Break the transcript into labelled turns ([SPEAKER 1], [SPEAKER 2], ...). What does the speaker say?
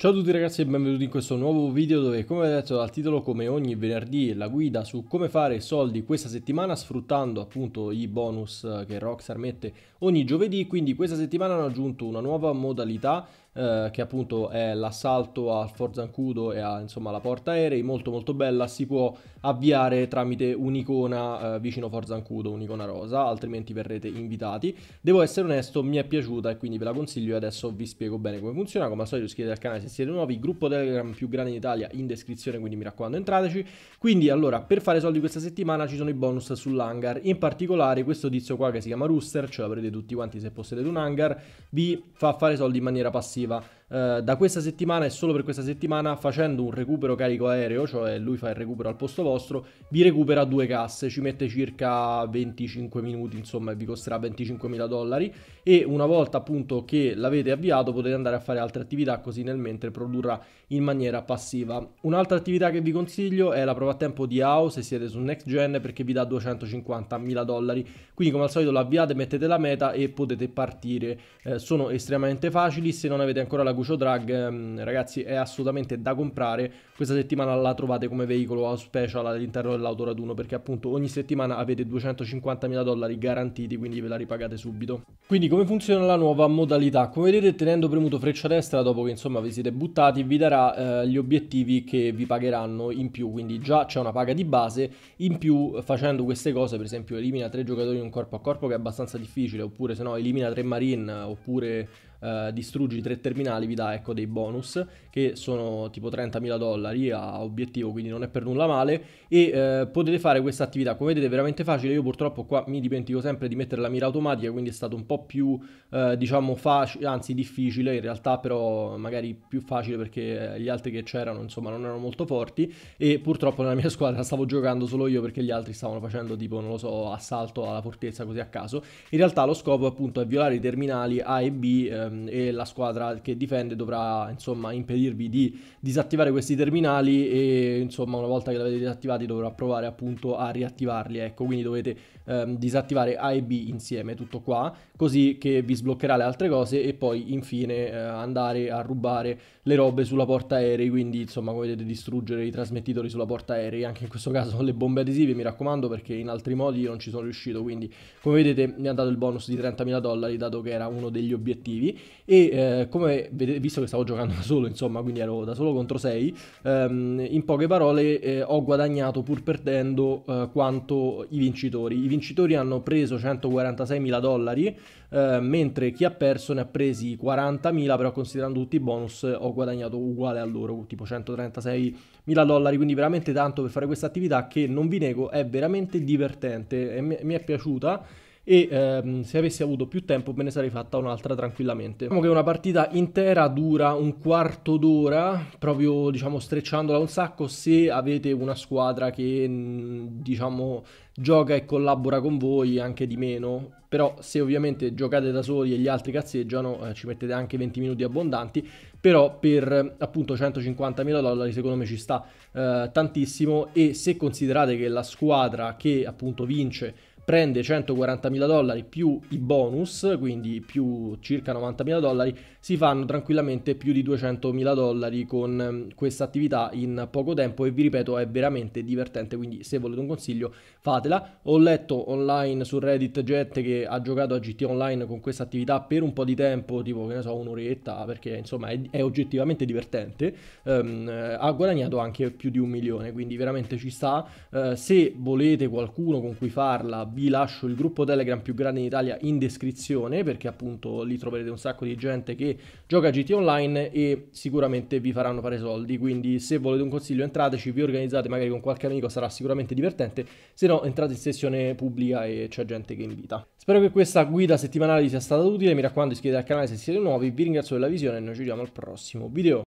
[SPEAKER 1] Ciao a tutti ragazzi e benvenuti in questo nuovo video dove come detto dal titolo come ogni venerdì la guida su come fare soldi questa settimana sfruttando appunto i bonus eh, che Rockstar mette ogni giovedì quindi questa settimana hanno aggiunto una nuova modalità eh, che appunto è l'assalto al Forzancudo e a, insomma alla porta aerei, molto molto bella, si può avviare tramite un'icona eh, vicino Fort Zancudo, un'icona rosa, altrimenti verrete invitati. Devo essere onesto, mi è piaciuta e quindi ve la consiglio e adesso vi spiego bene come funziona, come al solito iscrivetevi al canale se siete nuovi, gruppo Telegram più grande in Italia in descrizione, quindi mi raccomando entrateci. Quindi allora, per fare soldi questa settimana ci sono i bonus sull'hangar, in particolare questo tizio qua che si chiama Rooster, ce l'avrete tutti quanti se possedete un hangar, vi fa fare soldi in maniera passiva débat. Eh, da questa settimana e solo per questa settimana facendo un recupero carico aereo, cioè lui fa il recupero al posto vostro, vi recupera due casse, ci mette circa 25 minuti, insomma, e vi costerà 25.000 dollari e una volta appunto che l'avete avviato potete andare a fare altre attività così nel mentre produrrà in maniera passiva. Un'altra attività che vi consiglio è la prova a tempo di AO se siete su Next Gen perché vi dà 250.000 dollari, quindi come al solito l'avviate, mettete la meta e potete partire. Eh, sono estremamente facili, se non avete ancora la Gucio Drag, ehm, ragazzi, è assolutamente da comprare. Questa settimana la trovate come veicolo special all'interno dell'autoraduno perché appunto ogni settimana avete 250.000 dollari garantiti, quindi ve la ripagate subito. Quindi come funziona la nuova modalità? Come vedete tenendo premuto freccia destra dopo che insomma vi siete buttati vi darà eh, gli obiettivi che vi pagheranno in più, quindi già c'è una paga di base, in più facendo queste cose, per esempio elimina tre giocatori in un corpo a corpo che è abbastanza difficile, oppure se no elimina tre marine, oppure eh, distruggi tre terminali vi dà ecco, dei bonus che sono tipo 30.000 dollari a obiettivo, quindi non è per nulla male e eh, potete fare questa attività, come vedete è veramente facile, io purtroppo qua mi dimentico sempre di mettere la mira automatica, quindi è stato un po' più eh, diciamo facile, anzi difficile in realtà, però magari più facile perché eh, gli altri che c'erano insomma non erano molto forti e purtroppo nella mia squadra stavo giocando solo io perché gli altri stavano facendo tipo non lo so assalto alla fortezza così a caso. In realtà lo scopo appunto è violare i terminali A e B eh, Ehm, e la squadra che difende dovrà insomma impedirvi di disattivare questi terminali e insomma una volta che li avete disattivati dovrà provare appunto a riattivarli ecco quindi dovete ehm, disattivare A e B insieme tutto qua così che vi sbloccherà le altre cose e poi infine eh, andare a rubare le robe sulla porta aerei quindi insomma come vedete distruggere i trasmettitori sulla porta aerei anche in questo caso le bombe adesive mi raccomando perché in altri modi io non ci sono riuscito quindi come vedete mi ha dato il bonus di 30.000 dollari dato che era uno degli obiettivi e eh, come vedete, visto che stavo giocando da solo, insomma, quindi ero da solo contro 6, ehm, in poche parole eh, ho guadagnato pur perdendo eh, quanto i vincitori. I vincitori hanno preso 146 mila dollari, eh, mentre chi ha perso ne ha presi 40.000, mila, però considerando tutti i bonus eh, ho guadagnato uguale a loro, tipo 136 mila dollari, quindi veramente tanto per fare questa attività che non vi nego è veramente divertente e mi è piaciuta e ehm, se avessi avuto più tempo me ne sarei fatta un'altra tranquillamente. Diciamo che una partita intera dura un quarto d'ora, proprio diciamo strecciandola un sacco se avete una squadra che mm, diciamo gioca e collabora con voi anche di meno, però se ovviamente giocate da soli e gli altri cazzeggiano eh, ci mettete anche 20 minuti abbondanti, però per appunto 150 mila dollari secondo me ci sta eh, tantissimo e se considerate che la squadra che appunto vince prende 140.000 dollari più i bonus, quindi più circa 90.000 dollari, si fanno tranquillamente più di 200.000 dollari con ehm, questa attività in poco tempo e vi ripeto è veramente divertente, quindi se volete un consiglio fatela. Ho letto online su Reddit gente che ha giocato a GT Online con questa attività per un po' di tempo, tipo che ne so un'oretta, perché insomma è, è oggettivamente divertente, um, ha guadagnato anche più di un milione, quindi veramente ci sta. Uh, se volete qualcuno con cui farla, vi lascio il gruppo Telegram più grande in Italia in descrizione perché appunto lì troverete un sacco di gente che gioca GT Online e sicuramente vi faranno fare soldi, quindi se volete un consiglio entrateci, vi organizzate magari con qualche amico, sarà sicuramente divertente, se no entrate in sessione pubblica e c'è gente che invita. Spero che questa guida settimanale vi sia stata utile, mi raccomando iscrivetevi al canale se siete nuovi, vi ringrazio della visione e noi ci vediamo al prossimo video.